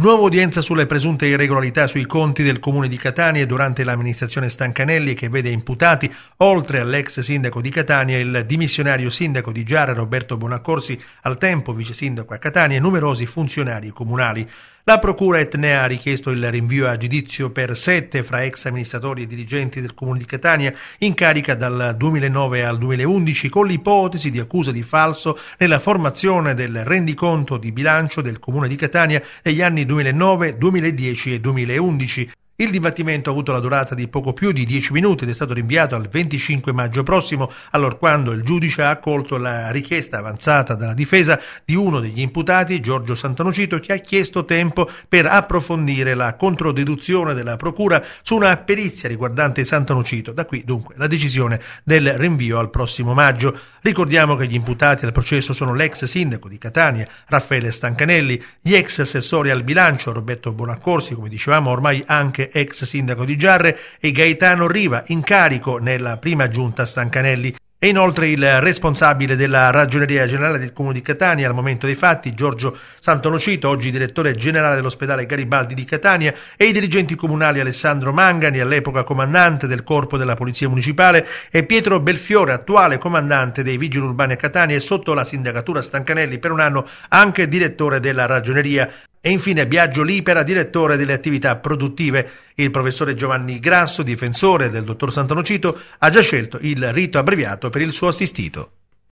Nuova udienza sulle presunte irregolarità sui conti del comune di Catania durante l'amministrazione Stancanelli che vede imputati, oltre all'ex sindaco di Catania, il dimissionario sindaco di Giara Roberto Bonaccorsi, al tempo vice sindaco a Catania e numerosi funzionari comunali. La procura etnea ha richiesto il rinvio a giudizio per sette fra ex amministratori e dirigenti del comune di Catania in carica dal 2009 al 2011 con l'ipotesi di accusa di falso nella formazione del rendiconto di bilancio del comune di Catania negli anni 2009, 2010 e 2011. Il dibattimento ha avuto la durata di poco più di 10 minuti ed è stato rinviato al 25 maggio prossimo, quando il giudice ha accolto la richiesta avanzata dalla difesa di uno degli imputati, Giorgio Santanocito, che ha chiesto tempo per approfondire la controdeduzione della Procura su una perizia riguardante Santanocito. Da qui dunque la decisione del rinvio al prossimo maggio. Ricordiamo che gli imputati al processo sono l'ex sindaco di Catania, Raffaele Stancanelli, gli ex assessori al bilancio, Roberto Bonaccorsi, come dicevamo ormai anche ex sindaco di Giarre, e Gaetano Riva, in carico nella prima giunta Stancanelli. E inoltre il responsabile della Ragioneria Generale del Comune di Catania al momento dei fatti, Giorgio Santonocito, oggi direttore generale dell'ospedale Garibaldi di Catania, e i dirigenti comunali Alessandro Mangani, all'epoca comandante del Corpo della Polizia Municipale, e Pietro Belfiore, attuale comandante dei Vigili Urbani a Catania e sotto la sindacatura Stancanelli per un anno anche direttore della Ragioneria, e infine Biagio Lipera, direttore delle attività produttive. Il professore Giovanni Grasso, difensore del dottor Santanocito, ha già scelto il rito abbreviato per il suo assistito.